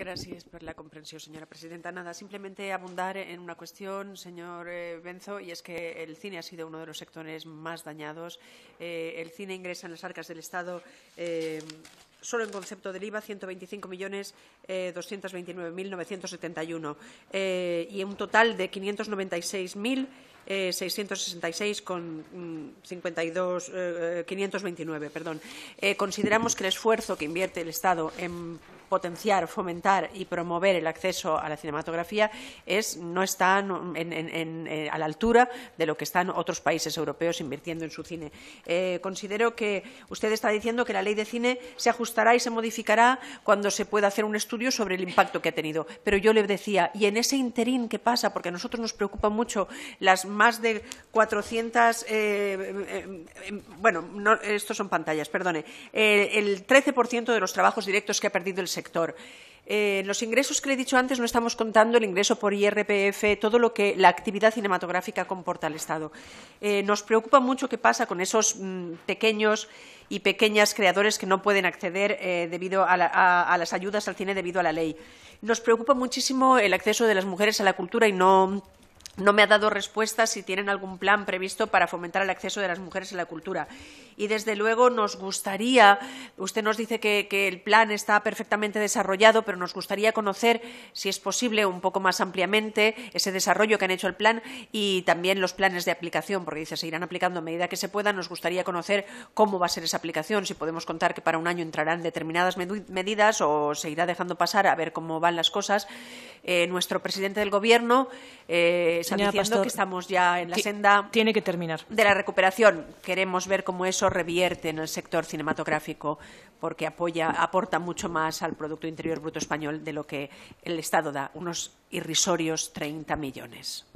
Gracias por la comprensión, señora presidenta. Nada, simplemente abundar en una cuestión, señor eh, Benzo, y es que el cine ha sido uno de los sectores más dañados. Eh, el cine ingresa en las arcas del Estado. Eh, solo en concepto del IVA 125.229.971 eh, y un total de 596.666,529. con 52, mm, 529, perdón. consideramos que el esfuerzo que invierte el Estado en potenciar, fomentar y promover el acceso a la cinematografía es, no está eh, a la altura de lo que están otros países europeos invirtiendo en su cine. Eh, considero que usted está diciendo que la ley de cine se ajustará y se modificará cuando se pueda hacer un estudio sobre el impacto que ha tenido. Pero yo le decía, y en ese interín que pasa, porque a nosotros nos preocupa mucho las más de 400, eh, bueno, no, estos son pantallas, perdone, el 13% de los trabajos directos que ha perdido el sector. Eh, los ingresos que le he dicho antes no estamos contando el ingreso por IRPF, todo lo que la actividad cinematográfica comporta al Estado. Eh, nos preocupa mucho qué pasa con esos mm, pequeños y pequeñas creadores que no pueden acceder eh, debido a, las ayudas al cine debido a la ley. Nos preocupa muchísimo el acceso de las mujeres a la cultura y no no me ha dado respuesta si tienen algún plan previsto para fomentar el acceso de las mujeres a la cultura. Y desde luego nos gustaría, usted nos dice que, el plan está perfectamente desarrollado, pero nos gustaría conocer, si es posible, un poco más ampliamente ese desarrollo que han hecho el plan y también los planes de aplicación, porque dice, se irán aplicando a medida que se pueda. Nos gustaría conocer cómo va a ser esa aplicación, si podemos contar que para un año entrarán determinadas medidas o se irá dejando pasar a ver cómo van las cosas. Eh, nuestro presidente del Gobierno eh, está diciendo que estamos ya en la senda de la recuperación. Queremos ver cómo eso revierte en el sector cinematográfico, porque aporta mucho más al Producto Interior Bruto Español de lo que el Estado da, unos irrisorios 30 millones.